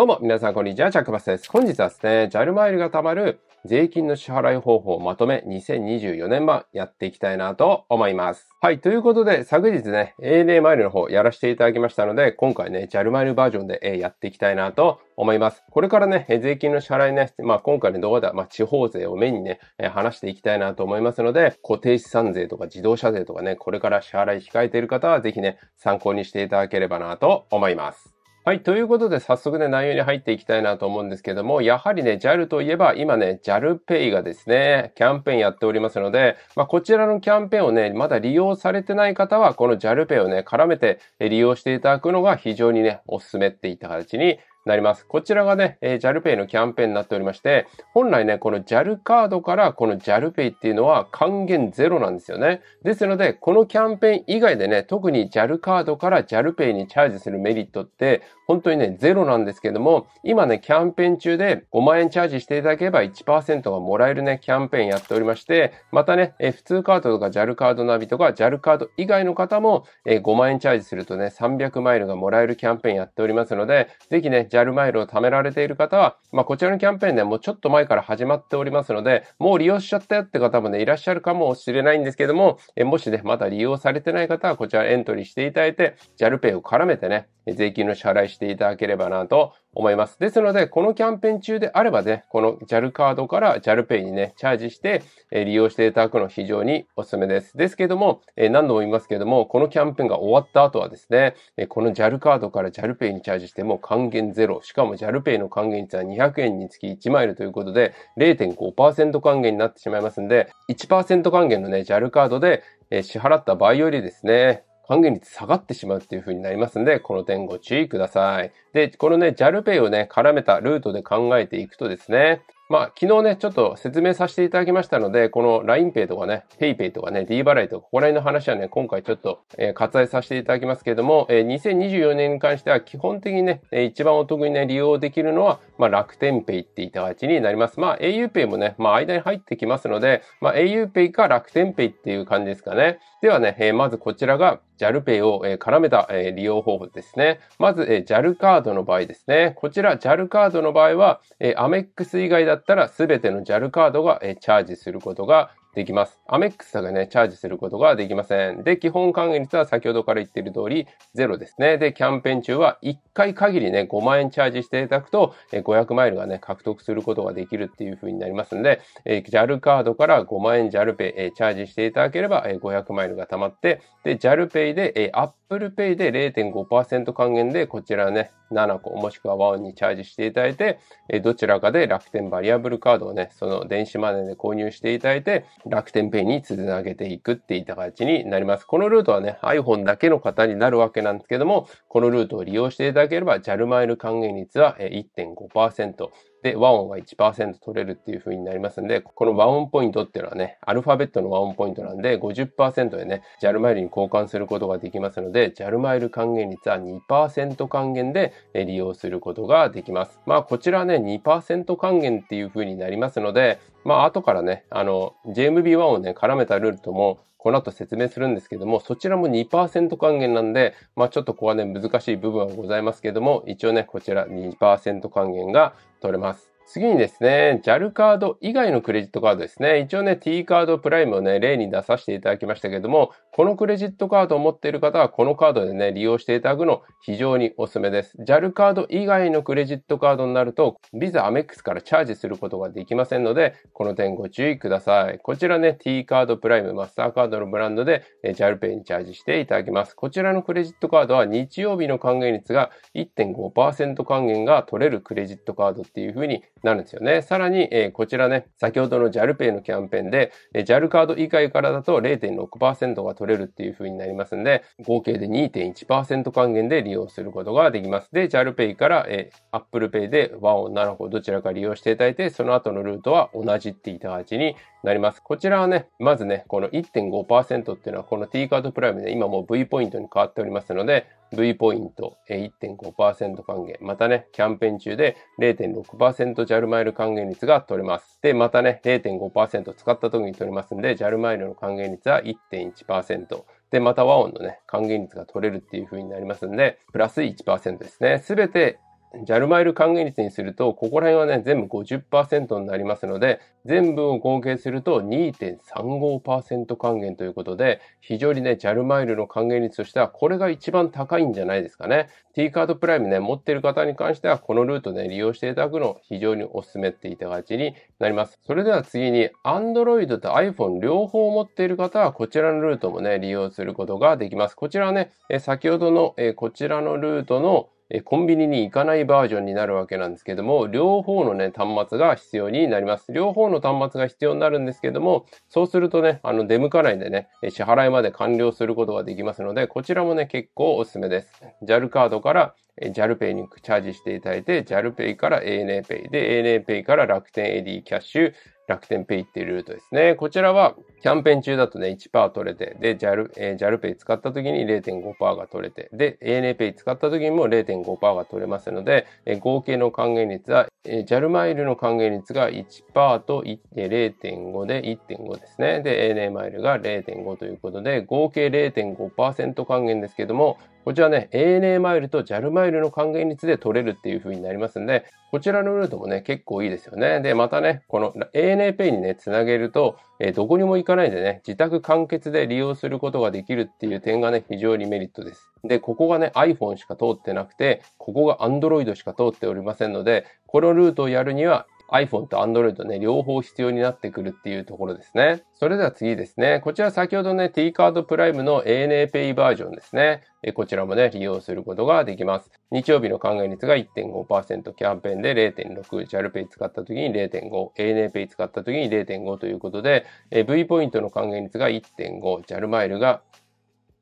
どうも、皆さん、こんにちは。チャックバスです。本日はですね、ジャルマイルが貯まる税金の支払い方法をまとめ2024年版やっていきたいなと思います。はい。ということで、昨日ね、ANA マイルの方やらせていただきましたので、今回ね、ジャルマイルバージョンでやっていきたいなと思います。これからね、税金の支払いね、まあ今回の動画では、まあ地方税をメインにね、話していきたいなと思いますので、固定資産税とか自動車税とかね、これから支払い控えている方は、ぜひね、参考にしていただければなと思います。はい。ということで、早速ね、内容に入っていきたいなと思うんですけども、やはりね、JAL といえば、今ね、JALPay がですね、キャンペーンやっておりますので、まあ、こちらのキャンペーンをね、まだ利用されてない方は、この JALPay をね、絡めて利用していただくのが非常にね、おすすめっていった形になります。こちらがね、えー、JALPay のキャンペーンになっておりまして、本来ね、この JAL カードからこの JALPay っていうのは還元ゼロなんですよね。ですので、このキャンペーン以外でね、特に JAL カードから JALPay にチャージするメリットって、本当にね、ゼロなんですけども、今ね、キャンペーン中で5万円チャージしていただければ1%がもらえるね、キャンペーンやっておりまして、またね、え普通カードとか JAL カードナビとか JAL カード以外の方も、え5万円チャージするとね、300マイルがもらえるキャンペーンやっておりますので、ぜひね、JAL マイルを貯められている方は、まあ、こちらのキャンペーンね、もうちょっと前から始まっておりますので、もう利用しちゃったよって方もね、いらっしゃるかもしれないんですけども、えもしね、まだ利用されてない方は、こちらエントリーしていただいて、JALPay を絡めてね、税金の支払いしていただければなと思います。ですので、このキャンペーン中であればね、この JAL カードから JALPay にね、チャージして、え利用していただくの非常におすすめです。ですけども、え何度も言いますけども、このキャンペーンが終わった後はですね、えこの JAL カードから JALPay にチャージしても還元ロ。しかも JALPay の還元率は200円につき1マイルということで、0.5%還元になってしまいますんで、1%還元のね、JAL カードで、え支払った場合よりですね、還元率下がってしまうっていう風になりますんで、この点ご注意ください。で、このね、JALPay をね、絡めたルートで考えていくとですね、まあ、昨日ね、ちょっと説明させていただきましたので、この LINEPay とかね、PayPay とかね、D 払いとか、ここら辺の話はね、今回ちょっと、えー、割愛させていただきますけれども、えー、2024年に関しては基本的にね、えー、一番お得にね、利用できるのは、まあ、楽天 Pay っていた形になります。まあ、auPay もね、まあ、間に入ってきますので、まあ、auPay か楽天 Pay っていう感じですかね。ではね、えー、まずこちらが JALPay を、絡めた、利用方法ですね。まず、JAL カードの場合ですね。こちら JAL カードの場合は、アメックス以外だったら全ての JAL カードがチャージすることができます。アメックスがね、チャージすることができません。で、基本還元率は先ほどから言っている通り、ゼロですね。で、キャンペーン中は1回限りね、5万円チャージしていただくと、500マイルがね、獲得することができるっていう風になりますので、JAL カードから5万円 JAL ペイ、チャージしていただければ、500マイルが貯まって、で、JAL ペイで、Apple Pay で0.5%還元で、こちらね、7個もしくはワンにチャージしていただいて、どちらかで楽天バリアブルカードをね、その電子マネーで購入していただいて、楽天ペイにつなげていくっていった形になります。このルートはね、iPhone だけの方になるわけなんですけども、このルートを利用していただければ、JAL マイル還元率は1.5%、で、和音は1%取れるっていう風になりますんで、この和音ポイントっていうのはね、アルファベットの和音ポイントなんで50%でね、JAL マイルに交換することができますので、JAL マイル還元率は2%還元で利用することができます。まあ、こちらね、2%還元っていう風になりますので、まあ、後からね、あの、JMB1 をね、絡めたルートも、この後説明するんですけども、そちらも2%還元なんで、まあちょっとここはね、難しい部分はございますけども、一応ね、こちら2%還元が取れます。次にですね、JAL カード以外のクレジットカードですね。一応ね、T カードプライムをね、例に出させていただきましたけども、このクレジットカードを持っている方は、このカードでね、利用していただくの非常にお勧めです。JAL カード以外のクレジットカードになると、Visa Amex からチャージすることができませんので、この点ご注意ください。こちらね、T カードプライム、マスターカードのブランドで JALPay にチャージしていただきます。こちらのクレジットカードは日曜日の還元率が1.5%還元が取れるクレジットカードっていうふうになるんですよね。さらに、えー、こちらね、先ほどの JALPay のキャンペーンで、えー、JAL カード以外からだと0.6%が取れるっていう風になりますんで、合計で2.1%還元で利用することができます。で、JALPay から、えー、ApplePay で1を7個どちらか利用していただいて、その後のルートは同じって言った形になります。こちらはね、まずね、この1.5%っていうのはこの T カードプライムで今もう V ポイントに変わっておりますので、V ポイント1.5%還元。またね、キャンペーン中で0.6%ジャルマイル還元率が取れます。で、またね、0.5%使った時に取れますんで、ジャルマイルの還元率は1.1%。で、また和音のね、還元率が取れるっていう風になりますんで、プラス1%ですね。すべてジャルマイル還元率にすると、ここら辺はね、全部50%になりますので、全部を合計すると2.35%還元ということで、非常にね、ジャルマイルの還元率としては、これが一番高いんじゃないですかね。T カードプライムね、持ってる方に関しては、このルートで、ね、利用していただくのを非常にお勧めっていたがちになります。それでは次に、Android と iPhone 両方持っている方は、こちらのルートもね、利用することができます。こちらはね、先ほどの、こちらのルートのえコンビニに行かないバージョンになるわけなんですけども、両方のね、端末が必要になります。両方の端末が必要になるんですけども、そうするとね、あの、出向かないでね、支払いまで完了することができますので、こちらもね、結構おすすめです。JAL カードから JALPay にチャージしていただいて、JALPay から ANAPay で、ANAPay から楽天 AD キャッシュ、楽天ペイっていうルートですね。こちらはキャンペーン中だとね、1%取れて、で、JAL、えー、JAL ペイ使った時に0.5%が取れて、で、ANA ペイ使った時にも0.5%が取れますので、えー、合計の還元率は、えー、JAL マイルの還元率が1%と0.5で1.5ですね。で、ANA マイルが0.5ということで、合計0.5%還元ですけども、こちらね、ANA マイルと JAL マイルの還元率で取れるっていう風になりますんで、こちらのルートもね、結構いいですよね。で、またね、この ANA ペイにね、つなげると、えー、どこにも行かないでね、自宅完結で利用することができるっていう点がね、非常にメリットです。で、ここがね、iPhone しか通ってなくて、ここが Android しか通っておりませんので、このルートをやるには iPhone と Android ね、両方必要になってくるっていうところですね。それでは次ですね。こちら先ほどね、T カードプライムの ANA Pay バージョンですね。こちらもね、利用することができます。日曜日の還元率が1.5%、キャンペーンで0.6、JALPay 使った時に0.5、ANA Pay 使った時に0.5ということで、V ポイントの還元率が1.5、JAL マイルが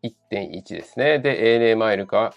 1.1ですね。で、ANA マイルが、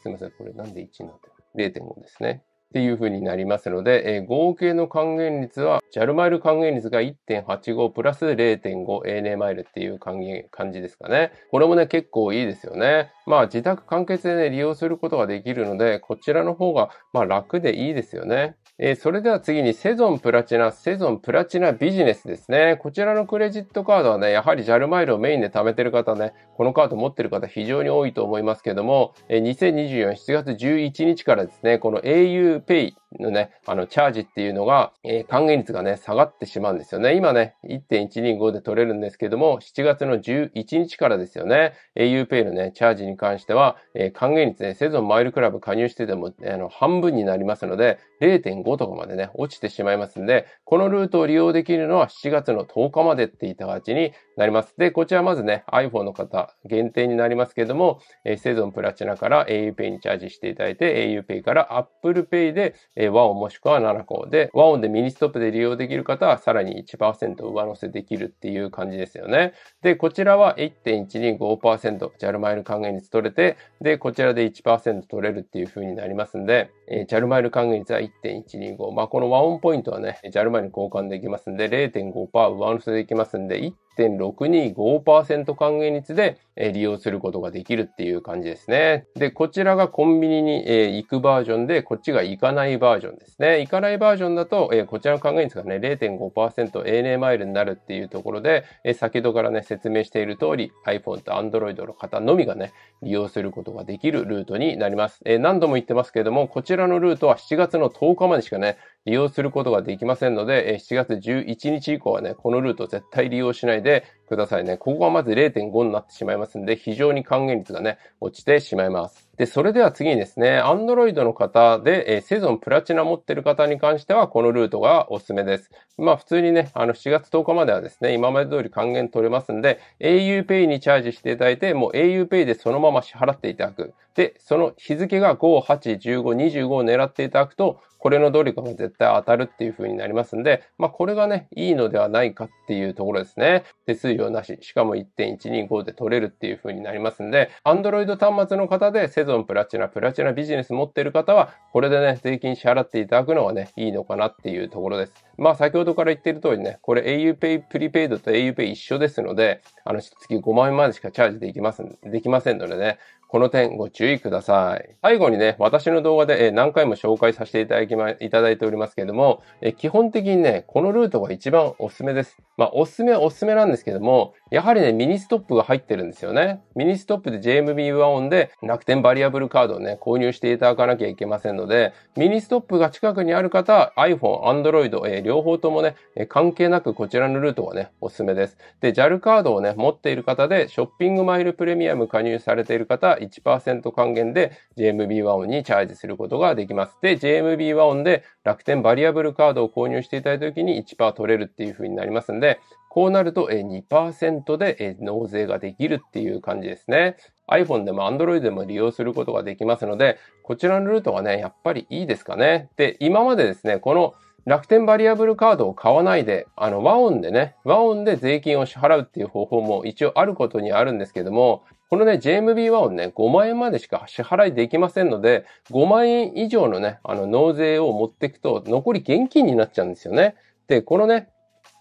すいません、これなんで1になってる ?0.5 ですね。っていう風になりますので、えー、合計の還元率は、ジャルマイル還元率が1.85プラス0.5 ANA マイルっていう感じ感じですかね。これもね、結構いいですよね。まあ、自宅完結でね、利用することができるので、こちらの方が、まあ、楽でいいですよね。えー、それでは次にセゾンプラチナ、セゾンプラチナビジネスですね。こちらのクレジットカードはね、やはり JAL マイルをメインで貯めてる方ね、このカード持ってる方非常に多いと思いますけども、えー、2024年7月11日からですね、この auPay のね、あの、チャージっていうのが、えー、還元率がね、下がってしまうんですよね。今ね、1.125で取れるんですけども、7月の11日からですよね、auPay のね、チャージに関しては、えー、還元率ね、セゾンマイルクラブ加入してても、あの、半分になりますので、0.5とかまでね、落ちてしまいますんで、このルートを利用できるのは7月の10日までって言った形になります。で、こちらまずね、iPhone の方限定になりますけども、えー、セゾンプラチナから auPay にチャージしていただいて、auPay から ApplePay で、えー、和音もしくは7個で、和音でミニストップで利用できる方はさらに1%上乗せできるっていう感じですよね。で、こちらは1.125%、JAL マイル還元率取れて、で、こちらで1%取れるっていう風になりますんで、えー、JAL マイル還元率は1.125。まあ、この和音ポイントはね、JAL マイル交換できますんで、0.5%上乗せできますんで、1 1.625%還元率で利用することができるっていう感じですね。で、こちらがコンビニに行くバージョンで、こっちが行かないバージョンですね。行かないバージョンだと、こちらの還元率がね、0.5% n a マイルになるっていうところで、先ほどからね、説明している通り、iPhone と Android の方のみがね、利用することができるルートになります。何度も言ってますけれども、こちらのルートは7月の10日までしかね、利用することができませんので、7月11日以降はね、このルート絶対利用しないで、くださいね。ここがまず0.5になってしまいますんで、非常に還元率がね、落ちてしまいます。で、それでは次にですね、Android の方で、えー、セゾンプラチナ持ってる方に関しては、このルートがおすすめです。まあ、普通にね、あの、7月10日まではですね、今まで通り還元取れますんで、aupay にチャージしていただいて、もう aupay でそのまま支払っていただく。で、その日付が5、8、15、25を狙っていただくと、これの努力が絶対当たるっていう風になりますんで、まあこれがね、いいのではないかっていうところですね。手数料なし、しかも1.125で取れるっていう風になりますんで、Android 端末の方でセセゾンプラチナ、プラチナビジネス持ってる方は、これでね、税金支払っていただくのがね、いいのかなっていうところです。まあ、先ほどから言ってる通りね、これ auPay プリペイドと auPay 一緒ですので、あの、月5万円までしかチャージできます、できませんのでね、この点ご注意ください。最後にね、私の動画で何回も紹介させていただきま、いただいておりますけれども、基本的にね、このルートが一番おすすめです。まあ、おすすめはおすすめなんですけども、やはりね、ミニストップが入ってるんですよね。ミニストップで JMB オンで楽天バリアブルカードをね、購入していただかなきゃいけませんので、ミニストップが近くにある方、iPhone、Android、えー、両方ともね、え関係なくこちらのルートがね、おすすめです。で、JAL カードをね、持っている方で、ショッピングマイルプレミアム加入されている方、1%還元で JMB 和音にチャージすることができます。で、JMB 和音で楽天バリアブルカードを購入していただいた時に1%取れるっていう風になりますんで、こうなると2%で納税ができるっていう感じですね。iPhone でも Android でも利用することができますので、こちらのルートがね、やっぱりいいですかね。で、今までですね、この楽天バリアブルカードを買わないで、あの、和音でね、和音で税金を支払うっていう方法も一応あることにあるんですけども、このね、JMB 和音ね、5万円までしか支払いできませんので、5万円以上のね、あの、納税を持っていくと、残り現金になっちゃうんですよね。で、このね、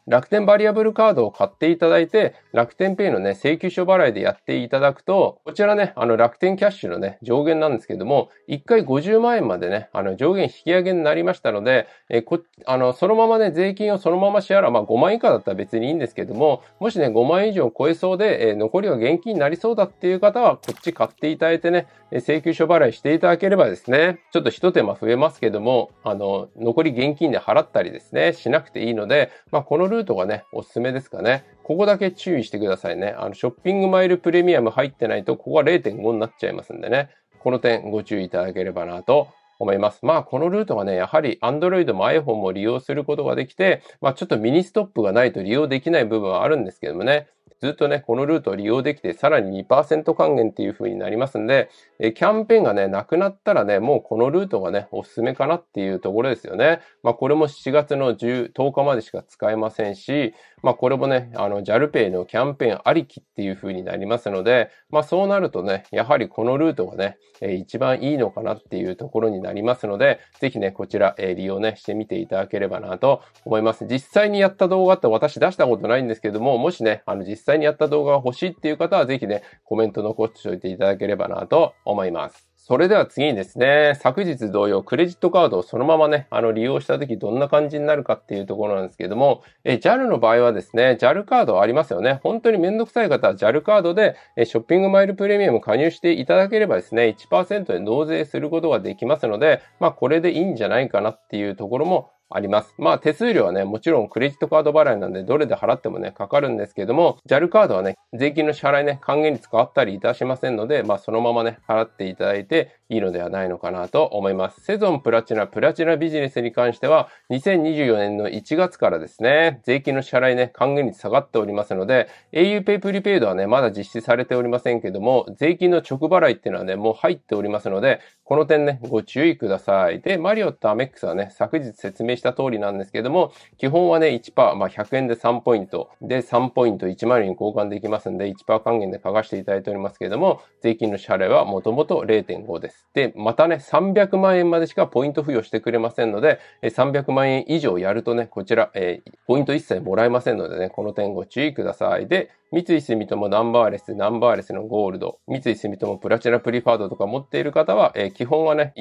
楽天バリアブルカードを買っていただいて、楽天ペイのね、請求書払いでやっていただくと、こちらね、あの楽天キャッシュのね、上限なんですけども、1回50万円までね、あの上限引き上げになりましたので、えこ、あの、そのままね、税金をそのまま支払う、まあ5万以下だったら別にいいんですけども、もしね、5万以上超えそうで、え残りは現金になりそうだっていう方は、こっち買っていただいてね、請求書払いしていただければですね、ちょっと一手間増えますけども、あの、残り現金で払ったりですね、しなくていいので、まあこのルートがね、おすすめですかね。ここだけ注意してくださいね。あの、ショッピングマイルプレミアム入ってないと、ここは0.5になっちゃいますんでね。この点ご注意いただければなと思います。まあ、このルートがね、やはり Android も iPhone も利用することができて、まあ、ちょっとミニストップがないと利用できない部分はあるんですけどもね。ずっとね、このルートを利用できて、さらに2%還元っていう風になりますんで、えキャンペーンがね、なくなったらね、もうこのルートがね、おすすめかなっていうところですよね。まあ、これも7月の10、10日までしか使えませんし、まあ、これもね、あの、JALPay のキャンペーンありきっていう風になりますので、まあ、そうなるとね、やはりこのルートがね、え一番いいのかなっていうところになりますので、ぜひね、こちら、え利用ね、してみていただければなと思います。実際にやった動画って私出したことないんですけども、もしね、あの、実際にやった動画が欲しいっていう方はぜひね、コメント残しておいていただければなと思います。それでは次にですね、昨日同様、クレジットカードをそのままね、あの、利用した時どんな感じになるかっていうところなんですけども、え、JAL の場合はですね、JAL カードありますよね。本当にめんどくさい方は JAL カードで、え、ショッピングマイルプレミアム加入していただければですね、1%で納税することができますので、まあ、これでいいんじゃないかなっていうところもあります。まあ手数料はね、もちろんクレジットカード払いなんでどれで払ってもね、かかるんですけども、JAL カードはね、税金の支払いね、還元率変わったりいたしませんので、まあそのままね、払っていただいていいのではないのかなと思います。セゾンプラチナ、プラチナビジネスに関しては、2024年の1月からですね、税金の支払いね、還元率下がっておりますので、auPay プリペイドはね、まだ実施されておりませんけども、税金の直払いっていうのはね、もう入っておりますので、この点ね、ご注意ください。で、マリオットアメックスはね、昨日説明した通りなんですけども、基本はね、1%、まあ、100円で3ポイント、で、3ポイント1万円に交換できますんで、1%還元で書かせていただいておりますけれども、税金の支払いはもともと0.5です。で、またね、300万円までしかポイント付与してくれませんので、300万円以上やるとね、こちら、えー、ポイント一切もらえませんのでね、この点ご注意ください。で、三井住友ナンバーレス、ナンバーレスのゴールド、三井住友プラチナプリファードとか持っている方は、えー、基本はね、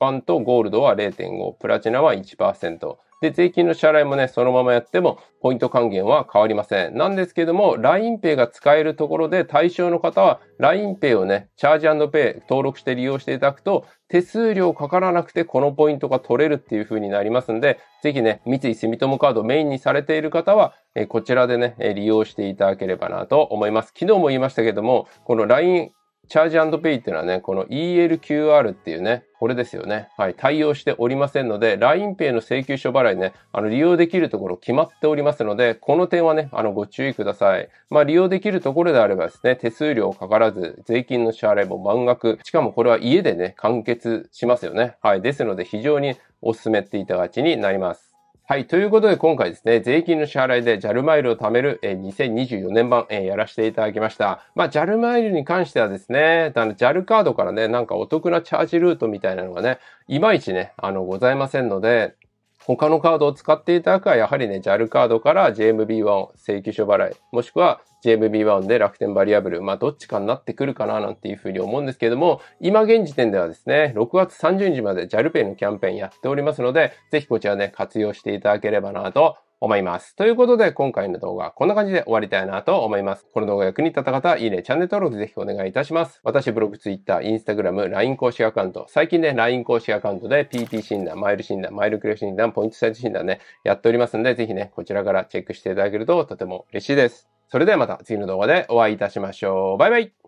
般とゴールドは0.5、プラチナは1%。で、税金の支払いもね、そのままやっても、ポイント還元は変わりません。なんですけども、LINEPay が使えるところで対象の方は、LINEPay をね、チャージペイ登録して利用していただくと、手数料かからなくてこのポイントが取れるっていう風になりますんで、ぜひね、三井住友カードメインにされている方は、こちらでね、利用していただければなと思います。昨日も言いましたけども、この LINE チャージペイっていうのはね、この ELQR っていうね、これですよね。はい、対応しておりませんので、LINEPay の請求書払いね、あの、利用できるところ決まっておりますので、この点はね、あの、ご注意ください。まあ、利用できるところであればですね、手数料かからず、税金の支払いも満額。しかもこれは家でね、完結しますよね。はい、ですので非常にお勧めっていただきになります。はい。ということで、今回ですね、税金の支払いで JAL マイルを貯める、えー、2024年版、えー、やらせていただきました。まあ、JAL マイルに関してはですね、JAL カードからね、なんかお得なチャージルートみたいなのがね、いまいちね、あの、ございませんので、他のカードを使っていただくは、やはりね、JAL カードから JMB1 請求書払い、もしくは JMB1 で楽天バリアブル、まあ、どっちかになってくるかな、なんていうふうに思うんですけれども、今現時点ではですね、6月30日まで JALPay のキャンペーンやっておりますので、ぜひこちらね、活用していただければなと思います。ということで、今回の動画はこんな感じで終わりたいなと思います。この動画が役に立った方、は、いいね、チャンネル登録ぜひお願いいたします。私、ブログ、ツイッター、インスタグラム、LINE 公式アカウント、最近ね、LINE 公式アカウントで PP 診断、マイル診断、マイルクレフ診断、ポイントサイズ診断ね、やっておりますので、ぜひね、こちらからチェックしていただけるととても嬉しいです。それではまた次の動画でお会いいたしましょう。バイバイ